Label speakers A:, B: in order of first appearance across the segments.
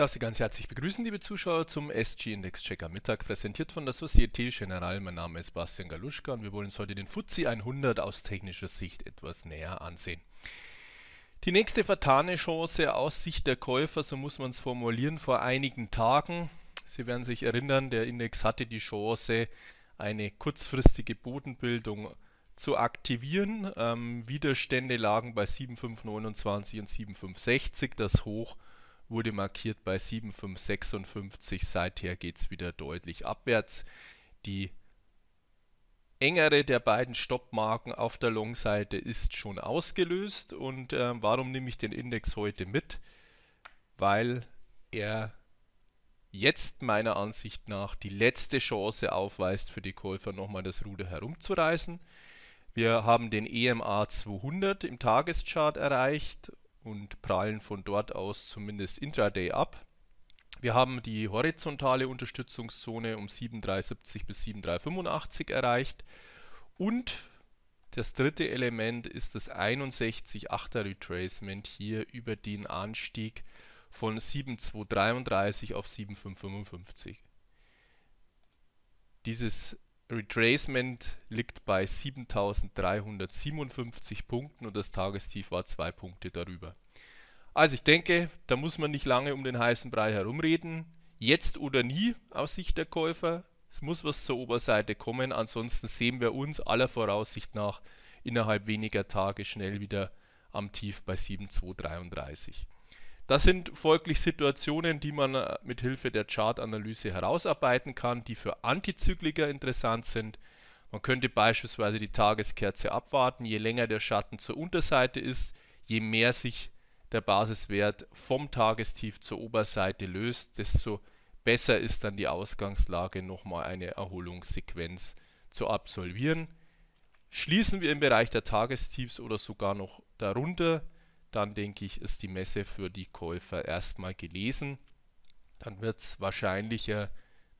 A: Ich darf Sie ganz herzlich begrüßen, liebe Zuschauer, zum SG Index Checker Mittag, präsentiert von der Societe Generale. Mein Name ist Bastian Galuschka und wir wollen uns heute den FTSE 100 aus technischer Sicht etwas näher ansehen. Die nächste vertane Chance aus Sicht der Käufer, so muss man es formulieren, vor einigen Tagen. Sie werden sich erinnern, der Index hatte die Chance, eine kurzfristige Bodenbildung zu aktivieren. Ähm, Widerstände lagen bei 7,529 und 7,560, das Hoch wurde markiert bei 7,556. Seither geht es wieder deutlich abwärts. Die engere der beiden Stoppmarken auf der Long-Seite ist schon ausgelöst. Und äh, warum nehme ich den Index heute mit? Weil er jetzt meiner Ansicht nach die letzte Chance aufweist, für die Käufer nochmal das Ruder herumzureißen. Wir haben den EMA 200 im Tageschart erreicht und prallen von dort aus zumindest intraday ab. Wir haben die horizontale Unterstützungszone um 7,370 bis 7,385 erreicht und das dritte Element ist das 61,8er Retracement hier über den Anstieg von 7,233 auf 7,555. Dieses Retracement liegt bei 7357 Punkten und das Tagestief war zwei Punkte darüber. Also ich denke, da muss man nicht lange um den heißen Brei herumreden. Jetzt oder nie aus Sicht der Käufer. Es muss was zur Oberseite kommen, ansonsten sehen wir uns aller Voraussicht nach innerhalb weniger Tage schnell wieder am Tief bei 7233. Das sind folglich Situationen, die man äh, mit Hilfe der Chartanalyse herausarbeiten kann, die für Antizykliker interessant sind. Man könnte beispielsweise die Tageskerze abwarten. Je länger der Schatten zur Unterseite ist, je mehr sich der Basiswert vom Tagestief zur Oberseite löst, desto besser ist dann die Ausgangslage, nochmal eine Erholungssequenz zu absolvieren. Schließen wir im Bereich der Tagestiefs oder sogar noch darunter, dann denke ich, ist die Messe für die Käufer erstmal gelesen. Dann wird es wahrscheinlicher,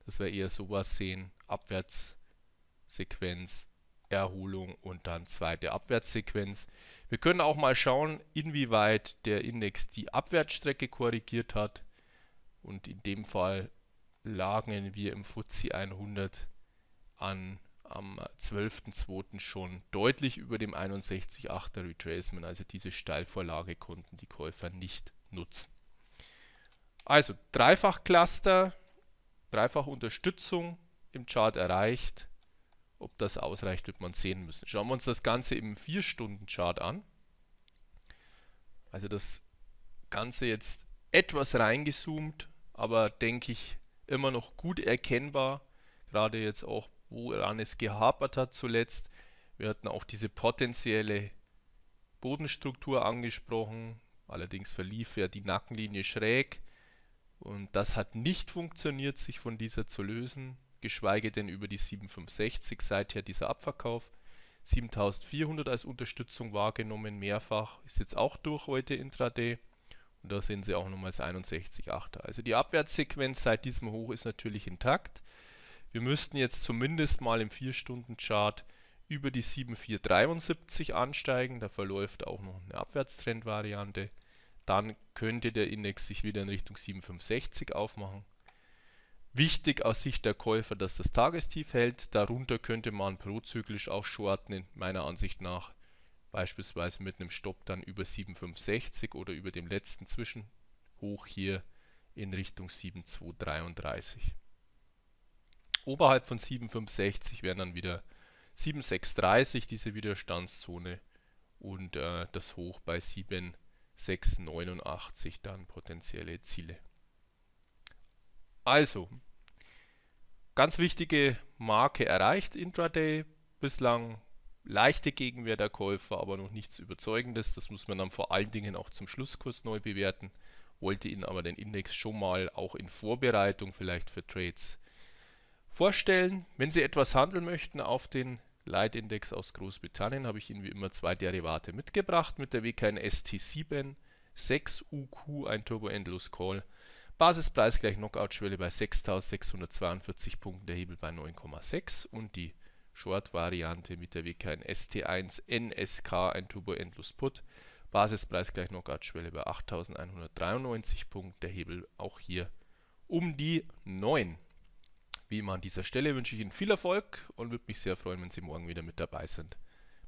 A: dass wir eher sowas sehen, Abwärtssequenz, Erholung und dann zweite Abwärtssequenz. Wir können auch mal schauen, inwieweit der Index die Abwärtsstrecke korrigiert hat. Und in dem Fall lagen wir im FTSE 100 an am 12.02. schon deutlich über dem 61,8er Retracement. Also diese Steilvorlage konnten die Käufer nicht nutzen. Also Dreifach-Cluster, Dreifach-Unterstützung im Chart erreicht. Ob das ausreicht, wird man sehen müssen. Schauen wir uns das Ganze im 4-Stunden-Chart an. Also das Ganze jetzt etwas reingezoomt, aber denke ich immer noch gut erkennbar. Gerade jetzt auch woran es gehapert hat zuletzt. Wir hatten auch diese potenzielle Bodenstruktur angesprochen. Allerdings verlief ja die Nackenlinie schräg und das hat nicht funktioniert, sich von dieser zu lösen, geschweige denn über die 7560 seither dieser Abverkauf. 7400 als Unterstützung wahrgenommen, mehrfach, ist jetzt auch durch heute Intraday. Und da sehen Sie auch nochmals 61,8. Also die Abwärtssequenz seit diesem Hoch ist natürlich intakt. Wir müssten jetzt zumindest mal im 4-Stunden-Chart über die 7473 ansteigen. Da verläuft auch noch eine Abwärtstrendvariante. Dann könnte der Index sich wieder in Richtung 7560 aufmachen. Wichtig aus Sicht der Käufer, dass das Tagestief hält. Darunter könnte man prozyklisch auch shorten, meiner Ansicht nach. Beispielsweise mit einem Stopp dann über 7560 oder über dem letzten Zwischenhoch hier in Richtung 7233. Oberhalb von 7,560 wären dann wieder 7,630 diese Widerstandszone und äh, das Hoch bei 7,689 dann potenzielle Ziele. Also, ganz wichtige Marke erreicht intraday. Bislang leichte Gegenwehr der Käufer, aber noch nichts Überzeugendes. Das muss man dann vor allen Dingen auch zum Schlusskurs neu bewerten. Wollte Ihnen aber den Index schon mal auch in Vorbereitung vielleicht für Trades vorstellen. Wenn Sie etwas handeln möchten auf den Leitindex aus Großbritannien, habe ich Ihnen wie immer zwei Derivate mitgebracht mit der WKN ST7 6UQ, ein Turbo Endless Call. Basispreis gleich Knockout-Schwelle bei 6.642 Punkten, der Hebel bei 9,6 und die Short-Variante mit der WKN ST1 NSK, ein Turbo Endless Put. Basispreis gleich Knockout-Schwelle bei 8.193 Punkten, der Hebel auch hier um die 9. Wie immer an dieser Stelle wünsche ich Ihnen viel Erfolg und würde mich sehr freuen, wenn Sie morgen wieder mit dabei sind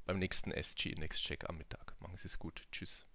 A: beim nächsten SG Index Check am Mittag. Machen Sie es gut. Tschüss.